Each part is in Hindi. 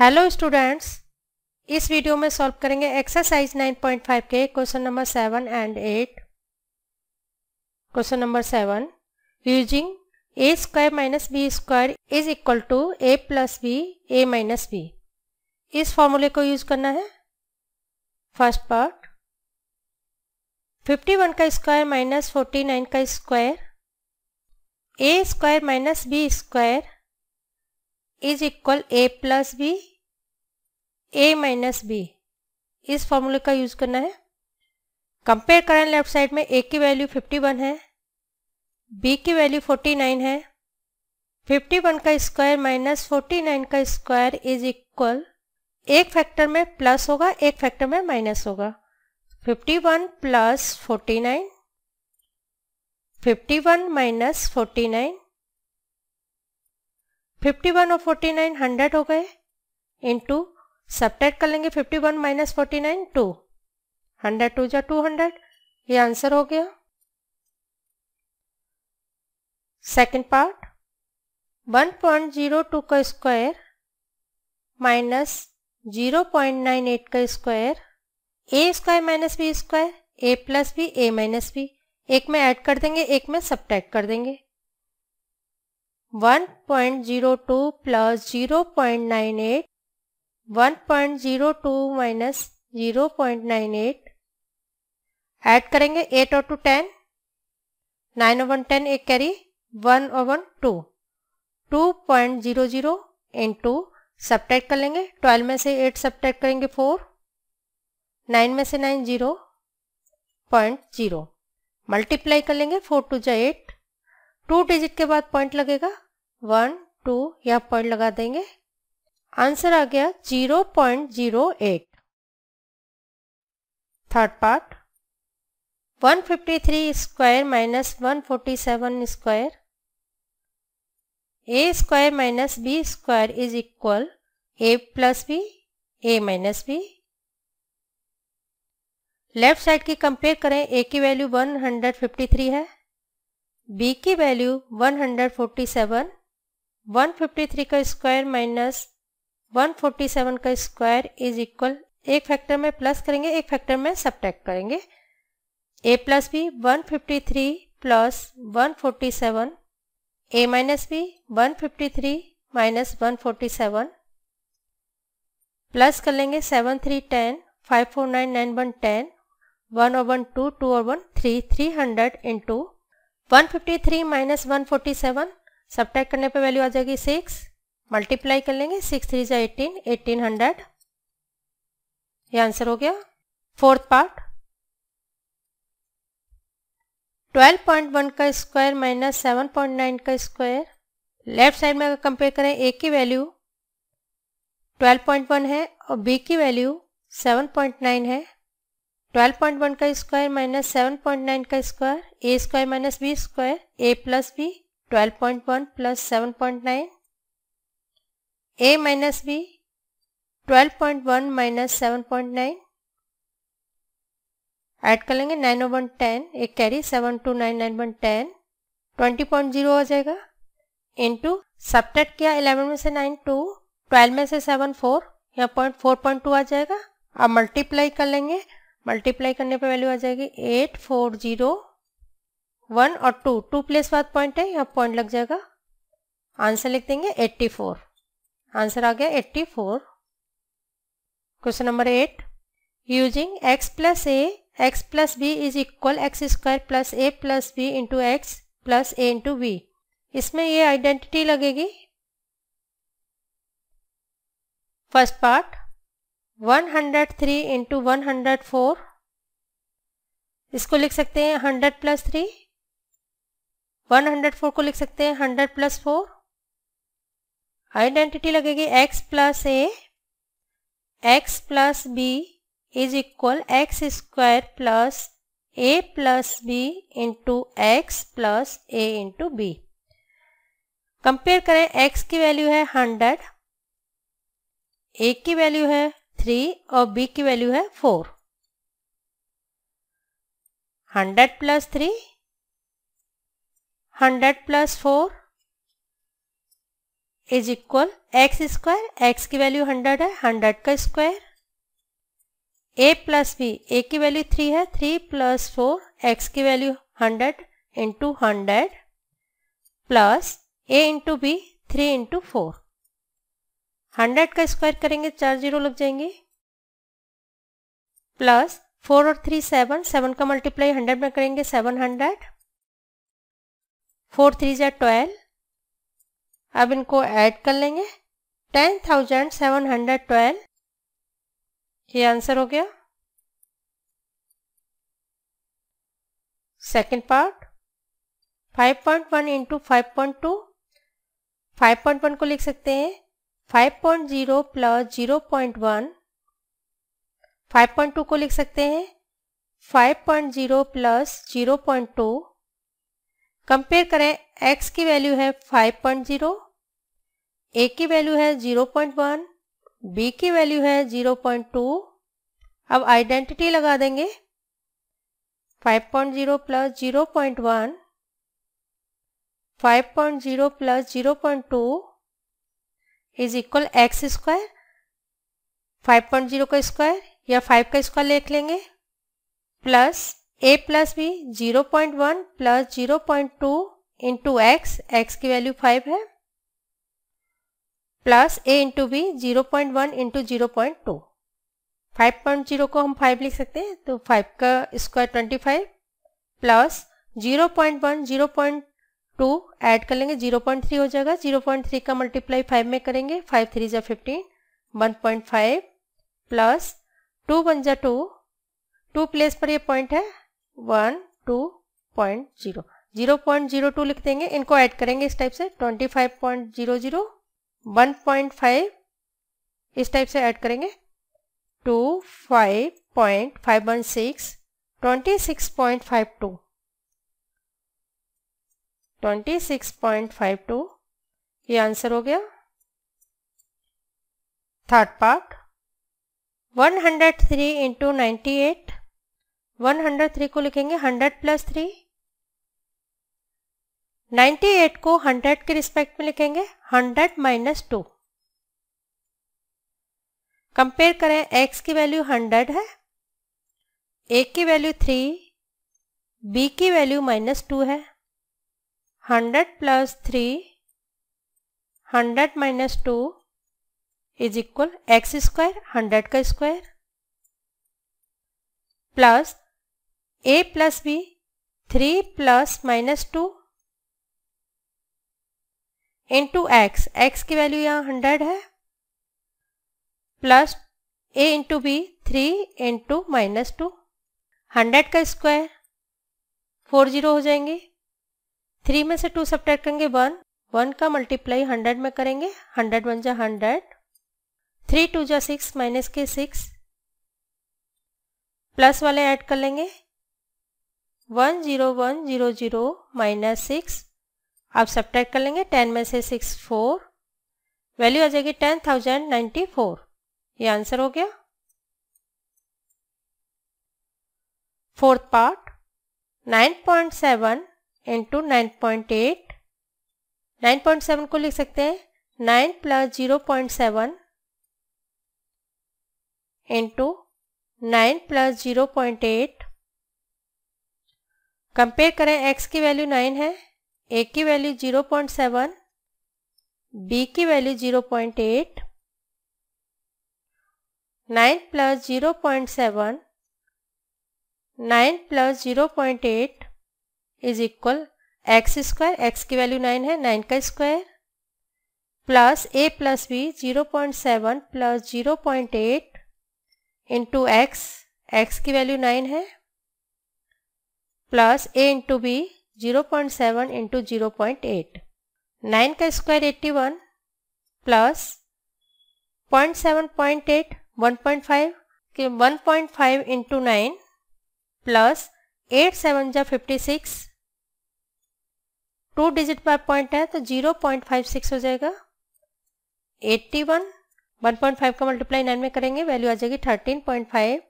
हेलो स्टूडेंट्स इस वीडियो में सॉल्व करेंगे एक्सरसाइज 9.5 के question number seven and eight question number seven using A square minus B square is equal to A plus B A minus B इस फॉर्मूले को यूज करना है फर्स्ट पार्ट 51 का स्क्वायर माइनस फोर्टी का square A square minus B square is equal A plus B A minus B इस फॉर्मूले का यूज करना है कंपेयर करें लेफ्ट साइड में ए की वैल्यू 51 है बी की वैल्यू 49 है 51 का स्क्वायर माइनस 49 का स्क्वायर इज इक्वल एक फैक्टर में प्लस होगा एक फैक्टर में माइनस होगा 51 plus forty fifty one minus nine fifty one और फोर्टी नाइन हंड्रेड हो गए इंटू टैक्ट कर लेंगे fifty one minus forty nine two hundred two जा टू हंड्रेड ये आंसर हो गया second part one point zero two का square minus zero point nine eight का square A square minus B square A plus B A minus B एक में ऐड कर देंगे एक में सब कर देंगे 1.02 plus 0.98 1.02 माइनस 0.98 ऐड करेंगे 8 और टू 10 9 ओवन 10 एक carry 1 o one 2 two subtract कर लेंगे ट्वेल्व में से एट सब टैक्ट करेंगे फोर नाइन में से nine zero point zero multiply कर लेंगे फोर टू जा एट टू डिजिट के बाद पॉइंट लगेगा वन टू या पॉइंट लगा देंगे आंसर आ गया zero point zero eight third part 153 square minus one forty seven square A square minus B square is equal A plus B A minus B left side की कंपेयर करें ए की वैल्यू 153 है बी की वैल्यू 147 153 का स्क्वायर माइनस 147 का स्क्वायर इज इक्वल एक फैक्टर में प्लस करेंगे एक फैक्टर में सब करेंगे A plus B one fifty three plus one A minus B one fifty three minus one forty seven plus कर लेंगे seven three ten five four nine nine one ten one और वन टू टू और one three three hundred into one fifty three minus one forty seven subtract करने पे वैल्यू आ जाएगी सिक्स मल्टीप्लाई कर लेंगे सिक्स थ्री जा एटीन एटीन हंड्रेड ये आंसर हो गया fourth part twelve point one का square minus seven point nine का स्क्वायर लेफ्ट साइड में अगर कंपेयर करें ए की वैल्यू ट्वेल्व पॉइंट वन है और बी की वैल्यू सेवन पॉइंट नाइन है ट्वेल्व पॉइंट वन का square minus seven point nine का square A square minus B square A plus B twelve point one plus seven point nine A minus B twelve point one minus seven point nine add कर लेंगे नाइन ओ वन टेन एक कैरी seven two nine nine one ten twenty point zero हो जाएगा इंटू सब्टेक्ट किया इलेवन में से नाइन टू ट्वेल्व में से सेवन फोर यहाँ पॉइंट फोर पॉइंट टू आ जाएगा अब मल्टीप्लाई कर लेंगे मल्टीप्लाई करने पे वैल्यू आ जाएगी एट फोर जीरो वन और टू टू प्लेस बाद पॉइंट है यहाँ पॉइंट लग जाएगा आंसर लिख देंगे एट्टी फोर आंसर आ गया eighty four question number eight using X plus A X plus B is equal X square plus A plus B into X plus A into B इसमें ये आइडेंटिटी लगेगी फर्स्ट पार्ट 103 इंटू वन इसको लिख सकते हैं 100 plus three one hundred four को लिख सकते हैं हंड्रेड प्लस फोर आइडेंटिटी लगेगी X plus A X plus B is equal X square plus A plus B into X plus A into B compare करें एक्स की वैल्यू है हंड्रेड ए की वैल्यू है थ्री और बी की वैल्यू है four hundred plus three hundred plus four is equal X square X की वैल्यू हंड्रेड है हंड्रेड का square A plus B A की वैल्यू थ्री है थ्री प्लस फोर एक्स की value hundred into hundred plus A into B three into four hundred का स्क्वायर करेंगे चार जीरो लग जाएंगे प्लस फोर और थ्री सेवन सेवन का मल्टीप्लाई हंड्रेड में करेंगे सेवन हंड्रेड फोर थ्री जै ट्वेल्व अब इनको ऐड कर लेंगे ten thousand seven hundred twelve ये आंसर हो गया second part five point one into five point two five point one को लिख सकते हैं five point zero plus zero point one five point two को लिख सकते हैं five point zero plus zero point two compare करें x की वैल्यू है 5.0, a की वैल्यू है 0.1, b की वैल्यू है 0.2, अब आइडेंटिटी लगा देंगे 5.0 plus point 5.0 plus 0.2 is equal X square five का स्क्वायर या 5 का स्क्वायर लिख लेंगे plus A plus B zero point one plus zero point two into X X की वैल्यू फाइव है plus A into B zero point one into zero point two five point zero को हम फाइव लिख सकते हैं तो फाइव का square twenty five plus zero point one zero point two add कर लेंगे जीरो पॉइंट थ्री हो जाएगा जीरो पॉइंट थ्री का मल्टीप्लाई फाइव में करेंगे फाइव थ्री जा fifteen one point five plus two one जा टू टू प्लेस पर ये पॉइंट है one two point zero zero point zero two लिख देंगे इनको ऐड करेंगे इस टाइप से twenty five point zero zero one point five इस टाइप से ऐड करेंगे two five point five one six twenty six point five two twenty six point five two ये आंसर हो गया third part one hundred three into ninety eight one hundred three को लिखेंगे hundred plus three ninety eight को हंड्रेड के रिस्पेक्ट में लिखेंगे हंड्रेड माइनस टू कंपेयर करें एक्स की वैल्यू हंड्रेड है ए की वैल्यू थ्री बी की वैल्यू माइनस टू है hundred plus three hundred minus two is equal X square hundred का square plus A plus B three plus minus two into X X की वैल्यू यहाँ हंड्रेड है plus A into B three into minus two hundred का स्क्वायर फोर जीरो हो जाएंगे थ्री में से टू सब्ट्रैक्ट करेंगे वन वन का मल्टीप्लाई हंड्रेड में करेंगे हंड्रेड वन जा हंड्रेड थ्री टू जा सिक्स माइनस के सिक्स प्लस वाले ऐड कर लेंगे one zero one zero zero minus six आप सब्ट्रैक्ट कर लेंगे टेन में से सिक्स फोर वैल्यू आ जाएगी टेन थाउजेंड नाइन्टी फोर ये आंसर हो गया fourth part nine point seven into nine point eight nine point seven को लिख सकते हैं nine plus zero point seven into nine plus zero point eight compare करें x की वैल्यू 9 है a की वैल्यू 0.7 बी की value 0.8 nine plus seven nine plus zero point eight is equal X square X की वैल्यू नाइन है नाइन का square plus A plus B zero point seven plus zero point eight into X X की वैल्यू नाइन है plus A into B zero point seven into zero point eight nine का square eighty one plus point seven point eight one point five के one point five into nine plus eight seven जा फिफ्टी सिक्स टू डिजिट पर पॉइंट है तो जीरो पॉइंट फाइव सिक्स हो जाएगा eighty one one point five का मल्टीप्लाई नाइन में करेंगे वैल्यू आ जाएगी thirteen point five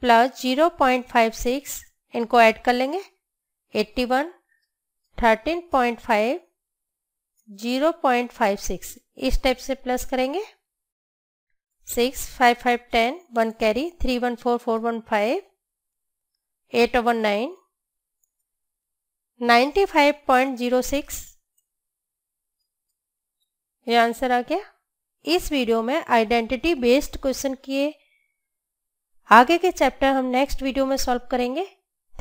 plus zero point five six इनको ऐड कर लेंगे 81, 13.5, 0.56 इस टाइप से प्लस करेंगे six five five ten one carry three one four four one five eight one nine ninety five point zero six ये आंसर आ गया इस वीडियो में आइडेंटिटी बेस्ड क्वेश्चन किए आगे के चैप्टर हम नेक्स्ट वीडियो में सॉल्व करेंगे